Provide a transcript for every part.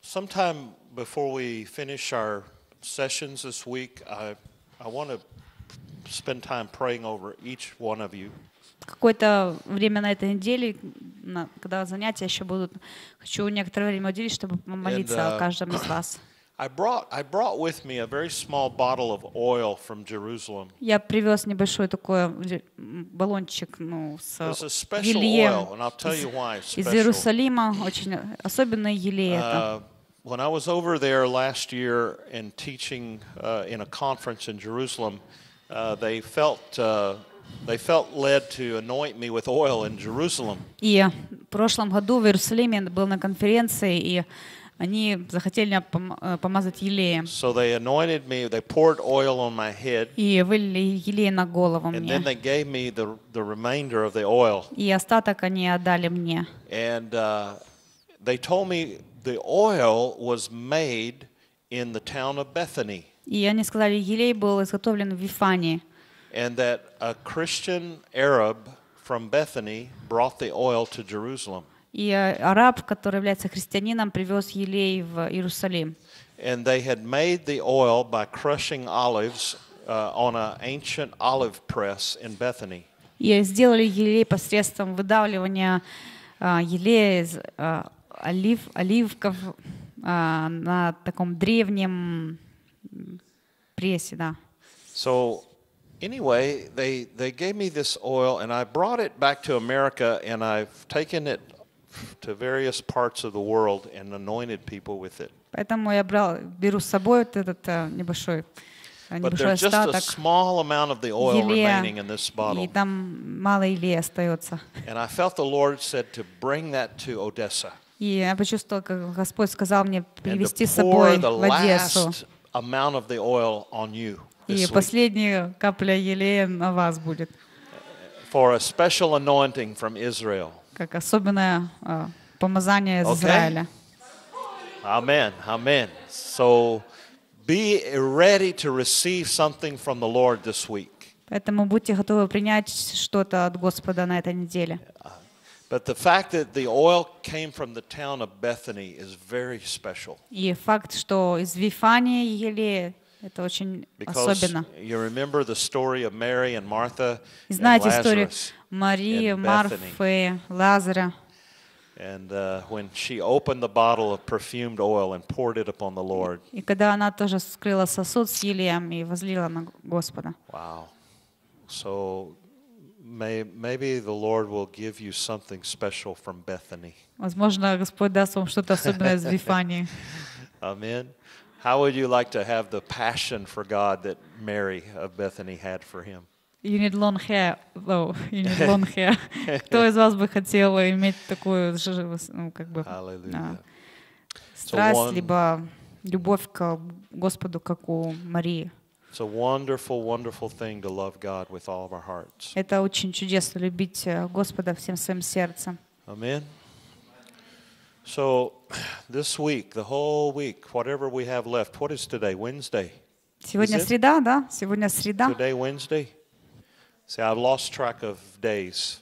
sometime before we finish our sessions this week, I, I want to spend time praying over each one of you. Какое-то время на этой неделе, когда занятия еще будут, хочу некоторое время уделить, чтобы молиться And, uh, о каждом из вас. Я привез небольшой такой баллончик ну, с елеем из Иерусалима, очень особенное елея. Uh, when I was over there last year and teaching uh, in a conference in Jerusalem, uh, they felt uh, They felt led to anoint me with oil in Jerusalem. И в прошлом году в Иерусалиме был на конференции и Они захотели меня помазать елеем. So they anointed me, they poured oil on my head. И вылили елей на голову мне. And then they gave me the, the remainder of the oil. И остаток они отдали мне. And uh, they told me the oil was made in the town of Bethany. И они сказали, елей был изготовлен в Вифании. And that a Christian Arab from Bethany brought the oil to Jerusalem. И араб, который является христианином, привез елей в Иерусалим. And they had made the oil by crushing olives uh, on an ancient olive press in Bethany. И сделали елей посредством выдавливания uh, елея из uh, олив, оливков uh, на таком древнем прессе, да. So anyway, they, they gave me this oil and I brought it back to America and I've taken it to various parts of the world and anointed people with it. Поэтому я брал, беру с собой вот этот э, небольшой э, But there's just a small amount of the oil remaining in this bottle. And I felt the Lord said to bring that to Odessa. И я почувствовал, как Господь сказал amount of the oil on you. И последняя For a special anointing from Israel. как особенное uh, помазание из okay. Израиля. Amen. Amen. So be ready to receive something from the Lord this week. Поэтому будьте готовы принять что-то от Господа на этой неделе. But the fact that the oil came from the town of Bethany is very special. И факт, что из Вифании Елея это очень особенно. И знаете историю Марии, Марфы, Лазаря. And uh, when she opened the bottle of perfumed oil and poured it upon the Lord. И когда она тоже скрыла сосуд с елеем и возлила на Господа. Wow. So may, maybe the Lord will give you something special from Bethany. Возможно, Господь даст вам что-то особенное из Вифании. Amen. How would you like to have the passion for God that Mary of Bethany had for him? You need long hair, though. You need long hair. Кто из вас бы хотел иметь такую, ну, как бы, Hallelujah. страсть, so либо любовь к Господу, как у Марии? It's a wonderful, wonderful thing to love God with all of our hearts. Это очень чудесно любить э, Господа всем своим сердцем. Amen. So, this week, the whole week, whatever we have left, what is today? Wednesday. Сегодня среда, да? Сегодня среда. Today Wednesday. See, I've lost track of days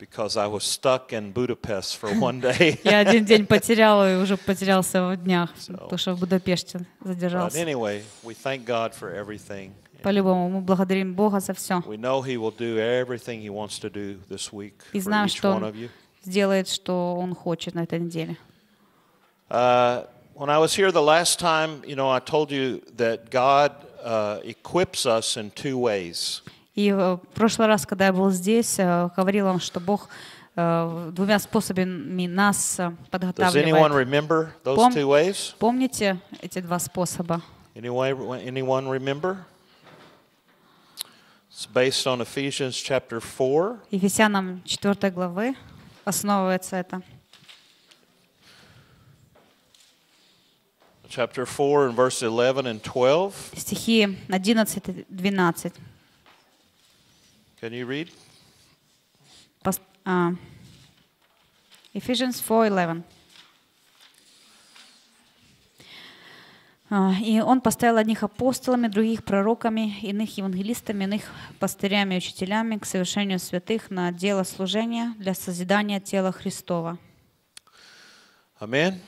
because I was stuck in Budapest for one day. Я один день потерял и уже потерялся в днях, потому что в Будапеште задержался. But anyway, we thank God for everything. По-любому, мы благодарим Бога за все. We know He will do everything He wants to do this week for each one of you. сделает, что он хочет на этой неделе. Uh, when I was here the last time, you know, I told you that God uh, equips us in two ways. И э, в прошлый раз, когда я был здесь, э, говорил вам, что Бог э, двумя способами нас подготавливает. помните эти два способа? Anyone remember? It's Ефесянам 4 главы. основывается это. Chapter 4 and verse 11 and 12. Стихи 11 и 12. Can you read? Ephesians 4:11. А, и он поставил одних апостолами, других пророками, иных евангелистами, иных пастырями учителями к совершению святых на дело служения для созидания тела Христова. Аминь.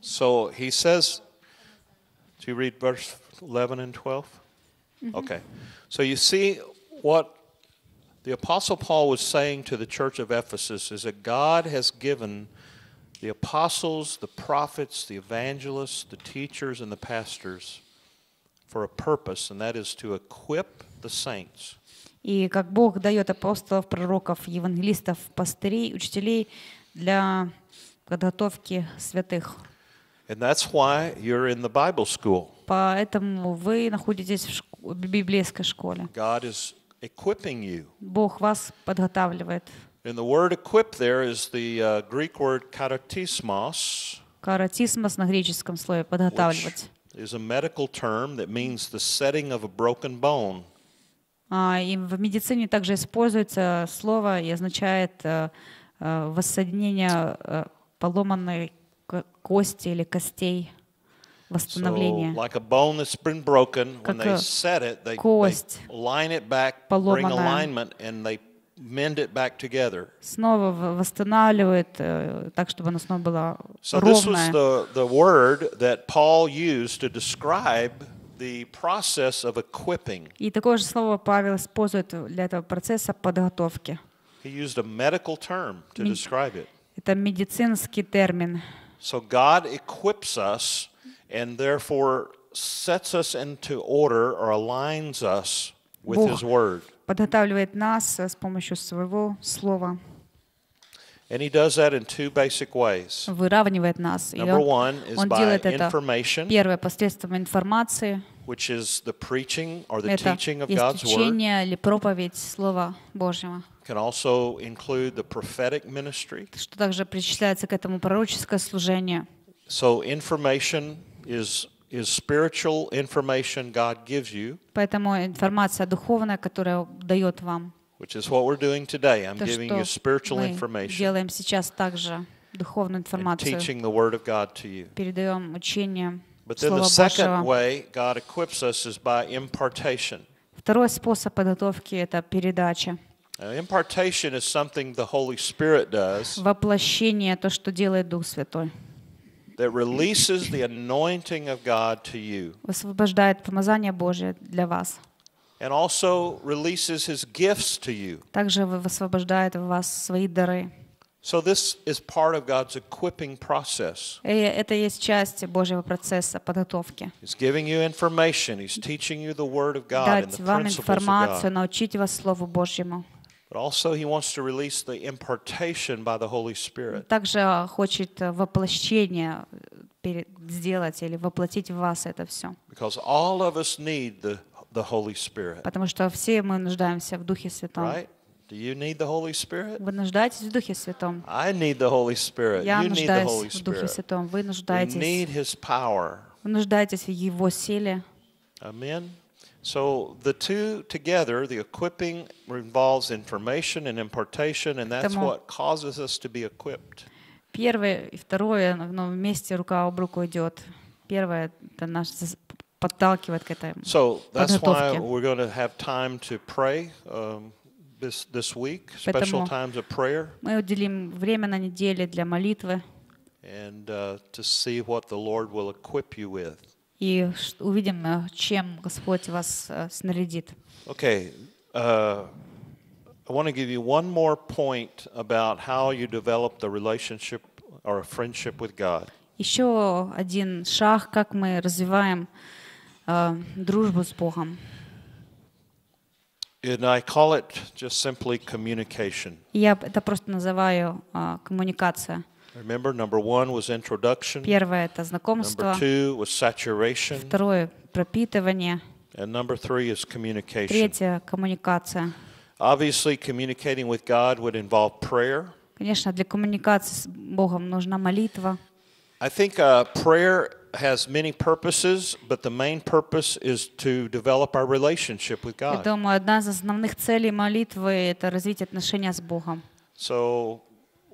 So he says, do you read verse 11 and 12? Mm-hmm. Okay. So you see what the Apostle Paul was saying to the church of Ephesus is that God has given the apostles, the prophets, the evangelists, the teachers, and the pastors for a purpose, and that is to equip the saints. И как Бог дает апостолов, пророков, евангелистов, пастырей, учителей для подготовки святых. And that's why you're in the Bible school. Поэтому вы находитесь в библейской школе. God is equipping you. Бог вас подготавливает. And the word equip there is the uh, Greek word karatismos. Karatismos на греческом слове подготавливать. Is a medical term that means the setting of a broken bone. Uh, и в медицине также используется слово и означает воссоединение поломанной кости или костей восстановление. So, like a bone that's been broken, when they set it, they, they line it back, bring alignment, and they mend it back together. Снова восстанавливает э, так, чтобы оно снова было ровное. So this was the the word that Paul used to describe the process of equipping. И такое же слово Павел использует для этого процесса подготовки. He used a medical term to describe it. Это медицинский термин. So God equips us and therefore sets us into order or aligns us with His word. подготавливает нас э, с помощью своего слова. And he does that in two basic ways. Выравнивает нас. Number one is он делает by information, первое посредством информации, which is the preaching or the teaching of God's word. или проповедь слова Божьего. Can also include the prophetic ministry. Что также причисляется к этому пророческое служение. So information is is spiritual information God gives you. Поэтому информация духовная, которая дает вам. Which is what we're doing today. I'm giving you spiritual information. Делаем сейчас также духовную информацию. Teaching the word of God to you. Передаем учение But then the second way God equips us is by impartation. Второй способ подготовки это передача. Impartation is something the Holy Spirit does. Воплощение то, что делает Дух Святой. that releases the anointing of God to you. помазание Божье для вас. And also releases his gifts to you. Также в вас свои дары. So this is part of God's equipping process. Это есть часть Божьего процесса подготовки. He's giving you information. He's teaching you the word of God and the principles of God. Дать вам информацию, научить вас слову Божьему. Также хочет воплощение сделать или воплотить в вас это все. Потому что все мы нуждаемся в Духе Святом. Do you need the Holy Spirit? Вы нуждаетесь в Духе Святом. I need the Holy Spirit. Я you нуждаюсь need the Holy Spirit. в Духе Святом. Вы нуждаетесь. We need His power. Вы нуждаетесь в Его силе. Аминь. So the two together, the equipping involves information and impartation, and that's what causes us to be equipped. Первое и второе, но вместе рука об руку идет. Первое — это наш подталкивает к этой so, that's Why we're going to have time to pray, um, this, this week, special times of prayer. Мы уделим время на неделе для молитвы. And uh, to see what the Lord will equip you with. и увидим, чем Господь вас снарядит. Okay. Uh... I want to give you one more point about how you develop the relationship or a friendship with God. Еще один шаг, как мы развиваем дружбу с Богом. And I call it just simply communication. Я это просто называю коммуникация. Uh, Remember, number one was introduction. Первое это знакомство. Number two was saturation. Второе пропитывание. And number three is communication. Третье коммуникация. Obviously, communicating with God would involve prayer. Конечно, для коммуникации с Богом нужна молитва. I think uh, prayer has many purposes, but the main purpose is to develop our relationship with God. Я думаю, одна из основных целей молитвы это развить отношения с Богом. So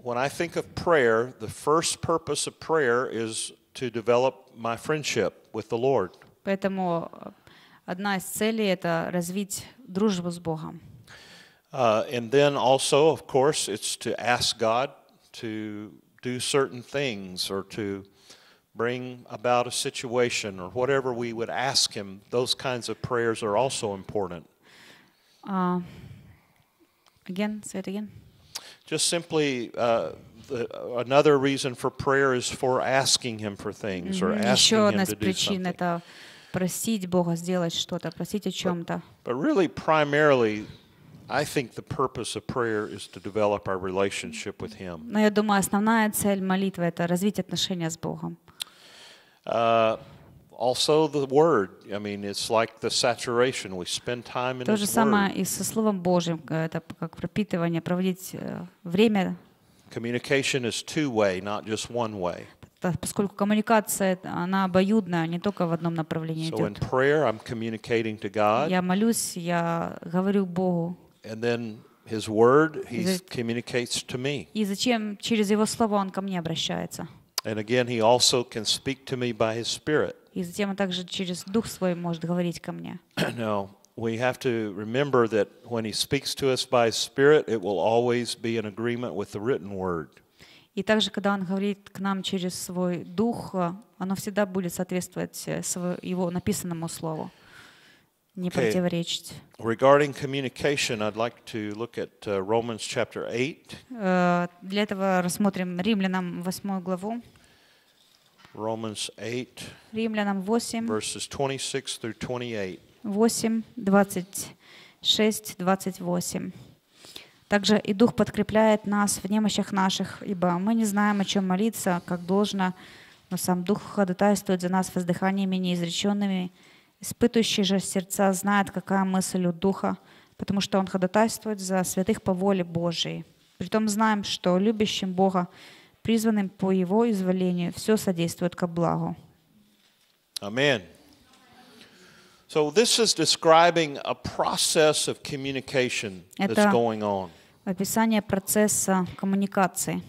when I think of prayer, the first purpose of prayer is to develop my friendship with the Lord. Поэтому э, одна из целей это развить дружбу с Богом. Uh, and then also, of course, it's to ask God to do certain things or to bring about a situation or whatever we would ask Him. Those kinds of prayers are also important. Uh, again, say it again just simply uh, the, another reason for prayer is for asking Him for things or asking Him to do something. But really, primarily, I think the purpose of prayer is to develop our relationship with Him. Uh, also the word. I mean, it's like the saturation. We spend time in То же самое и со Словом Божьим. Это как пропитывание, проводить время. Communication is two-way, not just one-way. Поскольку коммуникация, она обоюдная, не только в одном направлении so идет. In prayer, I'm communicating to God. Я молюсь, я говорю Богу. And then His word, He communicates to me. И зачем через Его Слово Он ко мне обращается? And again, he also can speak to me by his spirit. И затем он также через Дух Свой может говорить ко мне. No, we have to remember that when he speaks to us by his spirit, it will always be in agreement with the written word. И также, когда он говорит к нам через свой дух, оно всегда будет соответствовать э, его написанному слову, не okay. противоречить. Regarding communication, I'd like to look at uh, Romans chapter 8. Э, для этого рассмотрим Римлянам 8 главу. Romans 8, Римлянам 8, verses 26 through 28. 8, 26, 28. Также и Дух подкрепляет нас в немощах наших, ибо мы не знаем, о чем молиться, как должно, но сам Дух ходатайствует за нас воздыханиями неизреченными. Испытующий же сердца знает, какая мысль у Духа, потому что Он ходатайствует за святых по воле Божией. Притом знаем, что любящим Бога призванным по Его изволению, все содействует ко благу. Amen. So this is describing a process of communication that's going on. описание процесса коммуникации.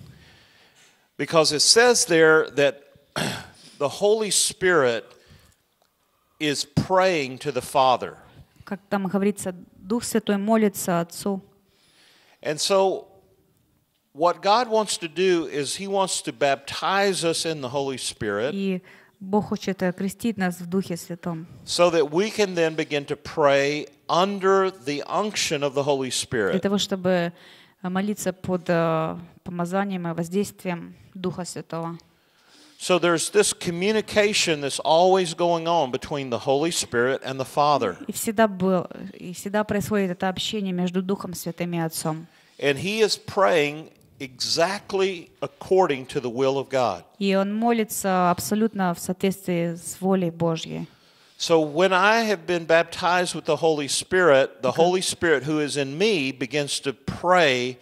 Because it says there that the Holy Spirit is praying to the Father. Как там говорится, Дух Святой молится Отцу. And so What God wants to do is He wants to baptize us in the Holy Spirit. Бог э, нас в Святом. So that we can then begin to pray under the unction of the Holy Spirit. Для того, э, э, воздействием Духа Святого. So there's this communication that's always going on between the Holy Spirit and the Father. всегда всегда происходит это общение между Духом Отцом. And he is praying exactly according to the will of God. So when I have been baptized with the Holy Spirit, the Holy Spirit who is in me begins to pray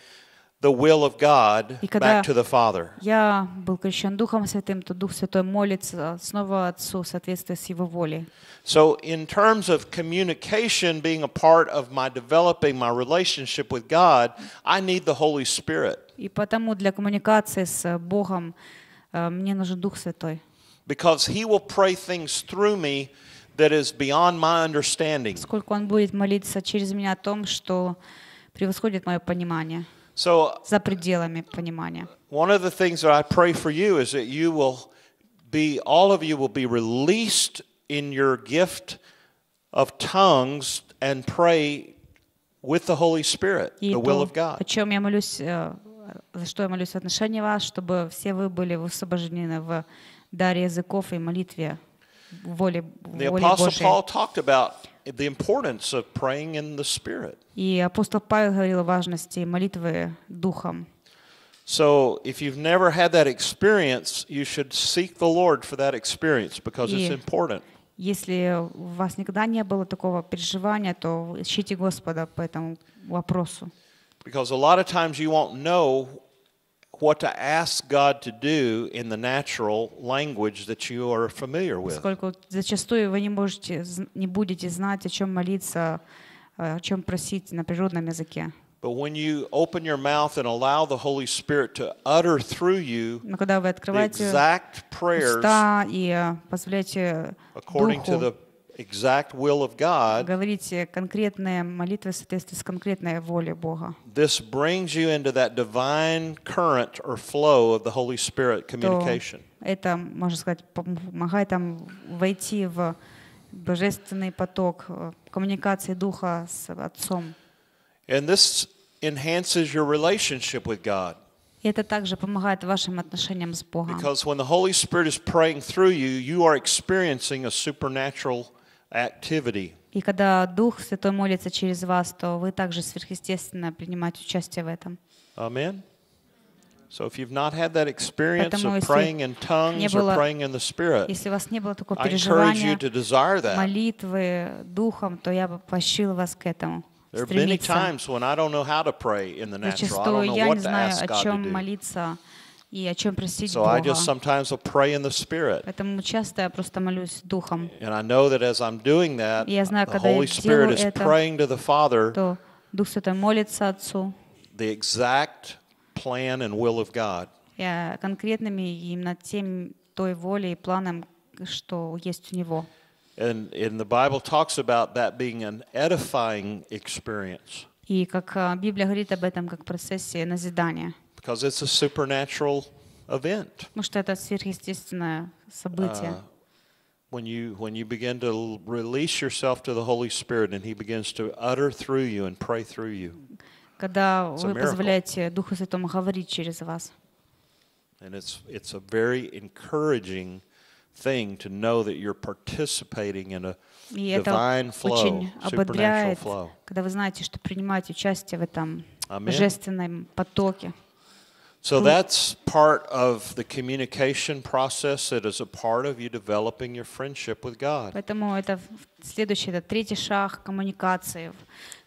the will of God И когда back to the Father. я был крещен Духом Святым, то Дух Святой молится снова Отцу в соответствии с Его волей. So, in terms of communication being a part of my developing my relationship with God, I need the Holy Spirit. И потому для коммуникации с Богом мне нужен Дух Святой. Because He will pray things through me that is beyond my understanding. Сколько Он будет молиться через меня о том, что превосходит мое понимание. So, за пределами понимания. One of the things that I pray for you is that you will be, all of you will be released in your gift of tongues and pray with the Holy Spirit, И the will of God. О чем я молюсь, э, за что я молюсь в отношении вас, чтобы все вы были в даре языков и молитве воли, воли Божьей. The Apostle Paul talked about the importance of praying in the Spirit. И апостол Павел говорил о важности молитвы духом. So, if you've never had that experience, you should seek the Lord for that experience because it's important. Если у вас никогда не было такого переживания, то ищите Господа по этому вопросу. Because a lot of times you won't know what to ask God to do in the natural language that you are familiar with. Поскольку зачастую вы не можете, не будете знать, о чем молиться, э, о чем просить на природном языке. But when you open your mouth and allow the Holy Spirit to utter through you the exact prayers э, according to the exact will of God. Говорите конкретные молитвы в конкретной волей Бога. This brings you into that divine current or flow of the Holy Spirit communication. Это, можно сказать, помогает там войти в божественный поток э, коммуникации духа с Отцом. And this enhances your relationship with God. И это также помогает вашим отношениям с Богом. Because when the Holy Spirit is praying through you, you are experiencing a supernatural activity. И когда Дух Святой молится через вас, то вы также сверхъестественно принимаете участие в этом. Amen. So if you've not had that experience Поэтому, of praying in tongues было, or praying in the Spirit, если у вас не было такого переживания молитвы Духом, то я бы поощрил вас к этому. There are many times when I don't know how to pray in the natural. I don't know what to ask God to do. и о чем просить so Бога. I just sometimes will pray in the Spirit. Поэтому часто я просто молюсь Духом. And I know that as I'm doing that, я знаю, the Holy Spirit is это, praying to the Father. То Дух Святой молится Отцу. The exact plan and will of God. Я конкретными именно тем той волей и планом, что есть у него. And, and the Bible talks about that being an edifying experience. И как Библия говорит об этом как процессе назидания because it's a supernatural event. Потому uh, When you when you begin to release yourself to the Holy Spirit and He begins to utter through you and pray through you. Когда вы позволяете Духу Святому говорить через вас. And it's it's a very encouraging thing to know that you're participating in a a И это очень ободряет, когда вы знаете, что принимаете участие в этом божественном потоке. So that's part of the communication process that is a part of you developing your friendship with God. Поэтому это следующий, это третий шаг коммуникации,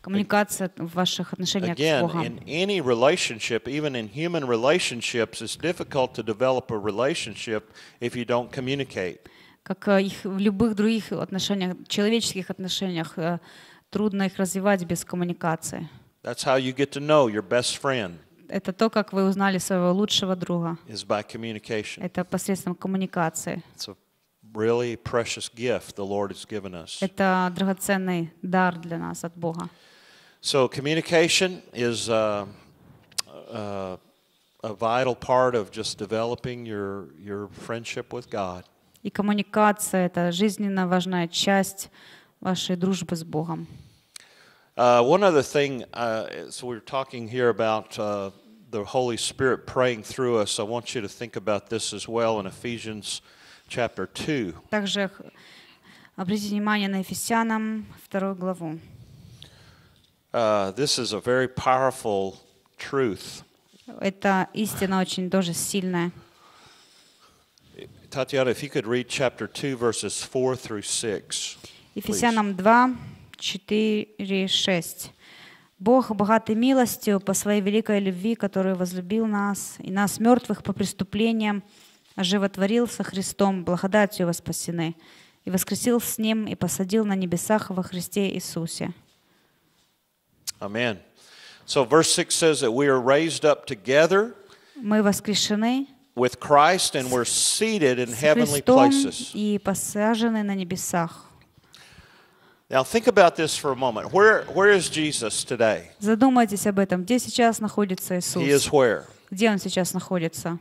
коммуникация в ваших отношениях Again, с Богом. in any relationship, even in human relationships, it's difficult to develop a relationship if you don't communicate. Как э, их в любых других отношениях, человеческих отношениях, э, трудно их развивать без коммуникации. That's how you get to know your best friend. это то, как вы узнали своего лучшего друга. Это посредством коммуникации. Это драгоценный дар для нас от Бога. So communication is uh, uh, a vital part of just developing your your friendship with God. И коммуникация это жизненно важная часть вашей дружбы с Богом. Uh, one other thing, uh, so we are talking here about uh, the Holy Spirit praying through us. I want you to think about this as well in Ephesians chapter 2. Также э, обратите внимание на Ефесянам вторую главу. Uh, this is a very powerful truth. Это истина очень тоже сильная. Tatiana, if you could read chapter 2, verses 4 through 6. Ефесянам 2, 4, 6. Бог богатый милостью по своей великой любви, который возлюбил нас и нас, мертвых по преступлениям, оживотворил со Христом, благодатью во спасены, и воскресил с Ним и посадил на небесах во Христе Иисусе. Amen. So verse 6 says that we are raised up together Мы воскрешены with Christ and we're seated in heavenly places. и посажены на небесах. Now think about this for a moment. Where, where is Jesus today? Задумайтесь об этом. Где сейчас находится Иисус? He is where? Где он сейчас находится?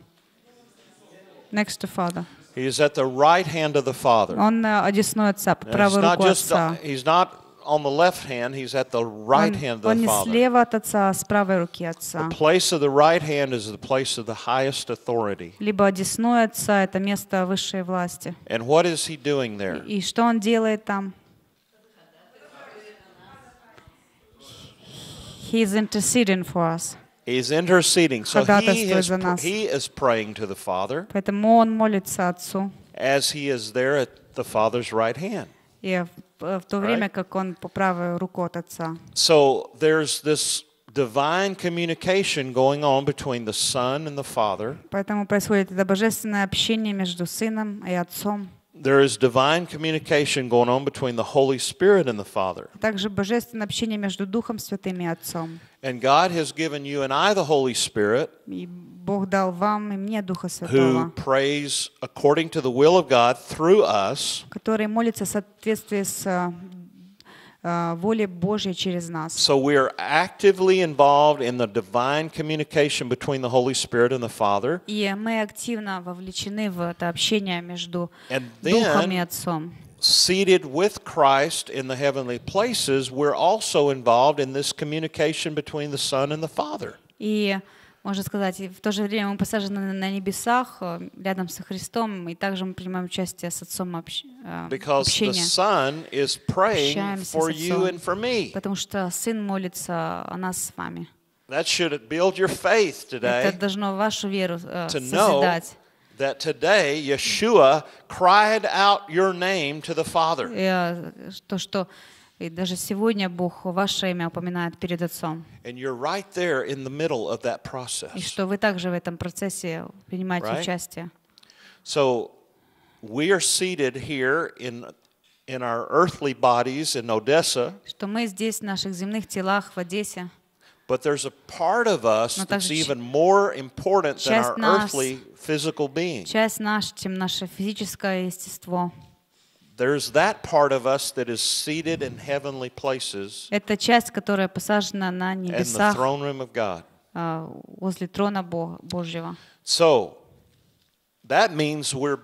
Next to Father. He is at the right hand of the Father. Он э, одесную отца, правой руку отца. He's not on the left hand, he's at the right он, hand of the Father. слева от отца, с правой руки отца. The place of the right hand is the place of the highest authority. Либо десной отца это место высшей власти. And what is he doing there? И что он делает там? He is interceding for us. He's interceding. So he is, he is praying to the Father. As he is there at the Father's right hand. И в то время, как он по So there's this divine communication going on between the Son and the Father. Поэтому происходит это божественное общение между Сыном и Отцом. There is divine communication going on between the Holy Spirit and the Father. Также божественное общение между Духом Святым и Отцом. And God has given you and I the Holy Spirit. И Бог дал вам и мне Духа Святого. Who prays according to the will of God through us. Который молится в соответствии с э, Э, Божьей через нас. So we are actively involved in the divine communication between the Holy Spirit and the Father. И мы активно вовлечены в это общение между Духом и Отцом. seated with Christ in the heavenly places, we're also involved in this communication between the Son and the Father. И можно сказать. И в то же время мы посажены на небесах, э, рядом со Христом, и также мы принимаем участие с Отцом общ... Э, общения. Общаемся for you and for me. Потому что Сын молится о нас с вами. That should build your faith today. Это должно вашу веру э, To созидать. that today Yeshua cried out your name to the Father. То, что и даже сегодня Бог ваше имя упоминает перед Отцом. Right И что вы также в этом процессе принимаете right? участие. So we are seated here in in our earthly bodies in Odessa. Что мы здесь в наших земных телах в Одессе. But there's a part of us that's even more important than our earthly physical being. Часть наш, чем наше физическое естество. There's that part of us that is seated in heavenly places. Это часть, которая посажена на небесах. the throne room of God. возле трона Божьего. So that means we're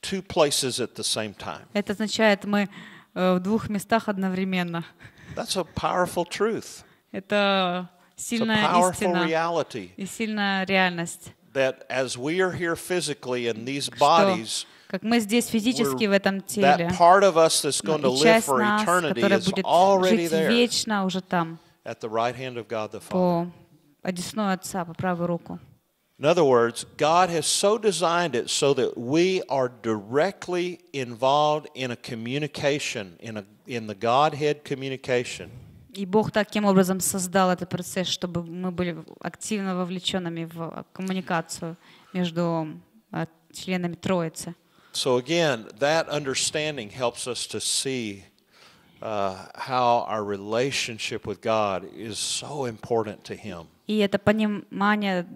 two places at the same time. Это означает мы э, в двух местах одновременно. That's a powerful truth. Это сильная истина reality и сильная реальность. That as we are here physically in these bodies, как мы здесь физически в этом теле. И часть нас, которая будет жить вечно, уже там. По одесную Отца, по правую руку. In other words, God has so designed it so that we are directly involved in a communication, in, a, in the Godhead communication. И Бог таким образом создал этот процесс, чтобы мы были активно вовлеченными в коммуникацию между а, членами Троицы. So, again, that understanding helps us to see uh, how our relationship with God is so important to Him. И это понимание,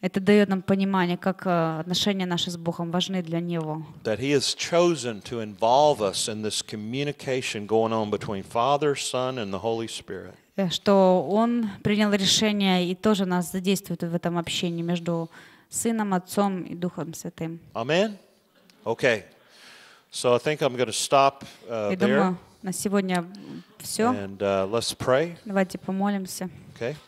это дает нам понимание, как э, отношения наши с Богом важны для Него. That He has chosen to involve us in this communication going on between Father, Son, and the Holy Spirit. Э, что Он принял решение и тоже нас задействует в этом общении между Сыном, Отцом и Духом Святым. Аминь. Okay. So I think I'm going to stop uh, there. на сегодня все. And uh, let's pray. Давайте помолимся. Okay.